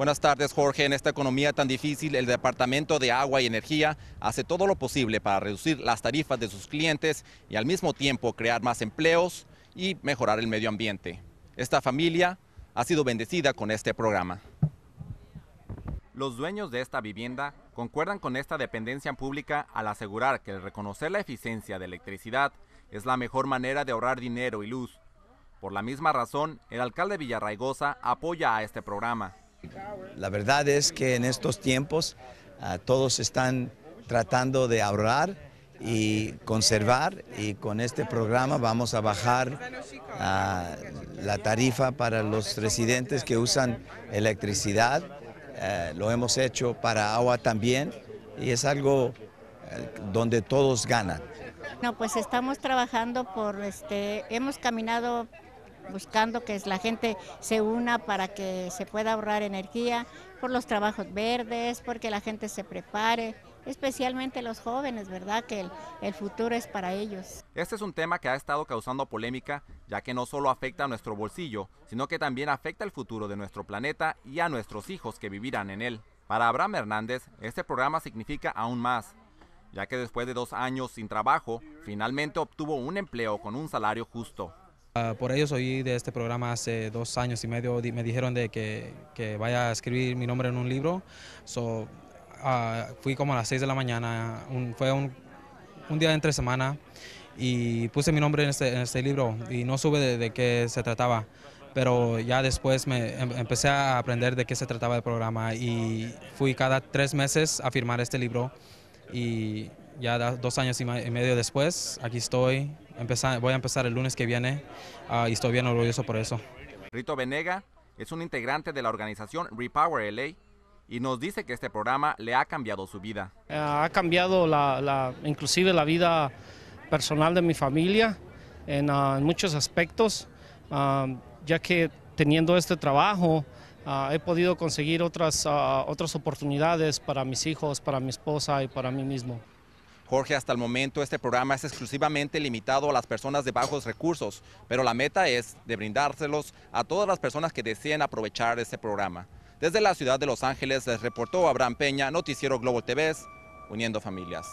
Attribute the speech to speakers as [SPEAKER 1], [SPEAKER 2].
[SPEAKER 1] Buenas tardes, Jorge. En esta economía tan difícil, el Departamento de Agua y Energía hace todo lo posible para reducir las tarifas de sus clientes y al mismo tiempo crear más empleos y mejorar el medio ambiente. Esta familia ha sido bendecida con este programa. Los dueños de esta vivienda concuerdan con esta dependencia pública al asegurar que el reconocer la eficiencia de electricidad es la mejor manera de ahorrar dinero y luz. Por la misma razón, el alcalde Villarraigosa apoya a este programa.
[SPEAKER 2] La verdad es que en estos tiempos ah, todos están tratando de ahorrar y conservar y con este programa vamos a bajar ah, la tarifa para los residentes que usan electricidad. Eh, lo hemos hecho para agua también y es algo eh, donde todos ganan. No, pues estamos trabajando por, este, hemos caminado buscando que la gente se una para que se pueda ahorrar energía, por los trabajos verdes, porque la gente se prepare, especialmente los jóvenes, ¿verdad? Que el, futuro es para ellos.
[SPEAKER 1] Este es un tema que ha estado causando polémica, ya que no solo afecta a nuestro bolsillo, sino que también afecta el futuro de nuestro planeta y a nuestros hijos que vivirán en él. Para Abraham Hernández, este programa significa aún más, ya que después de dos años sin trabajo, finalmente obtuvo un empleo con un salario justo.
[SPEAKER 3] Ah, por ello soy de este programa hace dos años y medio, me dijeron de que, que, vaya a escribir mi nombre en un libro. So, ah, fui como a las 6 de la mañana, fue un, un, día entre semana y puse mi nombre en este, este libro y no supe de, qué se trataba. Pero ya después me em, empecé a aprender de qué se trataba el programa y fui cada tres meses a firmar este libro y ya dos años y medio después, aquí estoy, voy a empezar el lunes que viene ah, y estoy bien orgulloso por eso.
[SPEAKER 1] Rito Venega es un integrante de la organización Repower LA y nos dice que este programa le ha cambiado su vida.
[SPEAKER 4] ha cambiado la, inclusive la vida personal de mi familia en, ah, muchos aspectos, ah, ya que teniendo este trabajo, he podido conseguir otras, otras oportunidades para mis hijos, para mi esposa y para mí mismo.
[SPEAKER 1] Jorge, hasta el momento este programa es exclusivamente limitado a las personas de bajos recursos, pero la meta es de brindárselos a todas las personas que deseen aprovechar este programa. Desde la ciudad de Los Ángeles les reportó Abraham Peña, Noticiero Globo TV, Uniendo Familias.